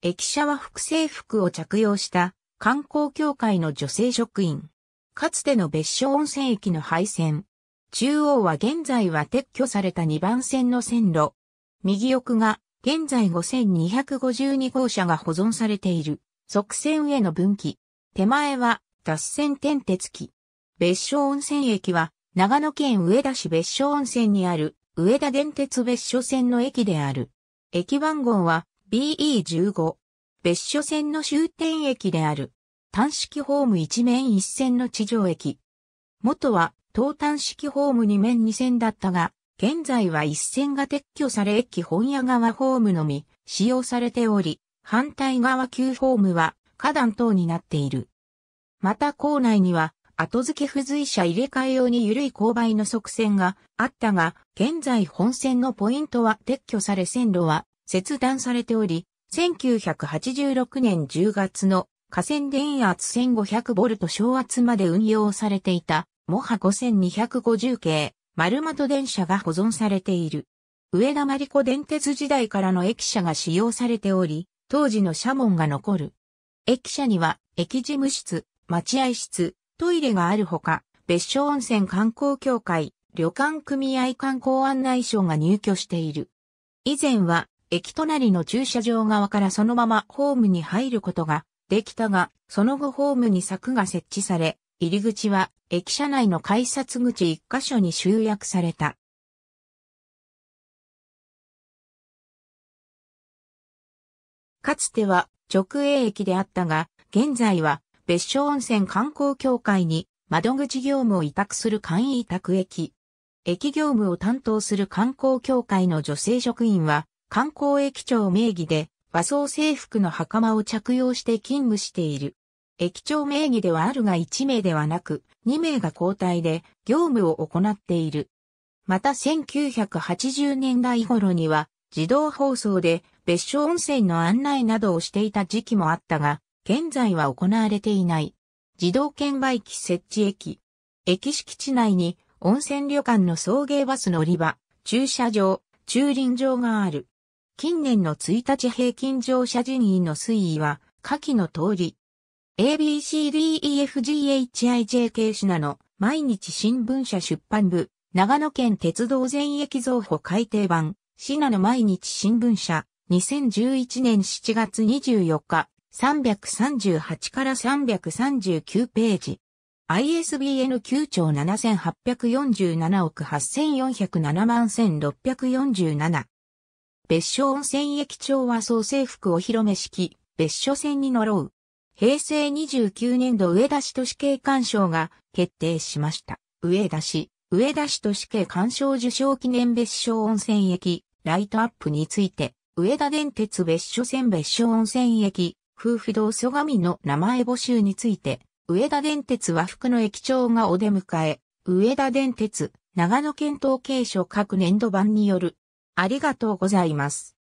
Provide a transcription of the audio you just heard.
駅舎は複製服を着用した観光協会の女性職員。かつての別所温泉駅の廃線。中央は現在は撤去された2番線の線路。右奥が現在5252号車が保存されている側線への分岐。手前は脱線点鉄機。別所温泉駅は長野県上田市別所温泉にある上田電鉄別所線の駅である。駅番号は BE15。別所線の終点駅である。単式ホーム1面1線の地上駅。元は、東単式ホーム2面2線だったが、現在は1線が撤去され駅本屋側ホームのみ使用されており、反対側旧ホームは花壇等になっている。また校内には後付け付随車入れ替え用に緩い勾配の側線があったが、現在本線のポイントは撤去され線路は切断されており、1986年10月の河川電圧1 5 0 0ト小圧まで運用されていた、モハ5250系、丸窓電車が保存されている。上田真理子電鉄時代からの駅舎が使用されており、当時の社門が残る。駅舎には、駅事務室、待合室、トイレがあるほか、別所温泉観光協会、旅館組合観光案内所が入居している。以前は駅隣の駐車場側からそのままホームに入ることができたが、その後ホームに柵が設置され、入り口は駅舎内の改札口一箇所に集約された。かつては直営駅であったが、現在は別所温泉観光協会に窓口業務を委託する簡易委託駅。駅業務を担当する観光協会の女性職員は、観光駅長名義で和装制服の袴を着用して勤務している。駅長名義ではあるが1名ではなく、2名が交代で業務を行っている。また1980年代頃には自動放送で別所温泉の案内などをしていた時期もあったが、現在は行われていない。自動券売機設置駅。駅敷地内に温泉旅館の送迎バス乗り場、駐車場、駐輪場がある。近年の1日平均乗車人員の推移は、下記の通り、ABCDEFGHIJ k シなの、毎日新聞社出版部、長野県鉄道全駅増補改訂版、シナの毎日新聞社、2011年7月24日、338から339ページ。ISBN 9兆7847億8407万1647。別所温泉駅長は総制服お披露目式、別所線に乗ろう。平成29年度上田市都市景観賞が決定しました。上田市、上田市都市景観賞受賞記念別所温泉駅、ライトアップについて、上田電鉄別所線別所温泉駅、夫婦同蘇神の名前募集について、上田電鉄和服の駅長がお出迎え、上田電鉄、長野県統計所各年度版によるありがとうございます。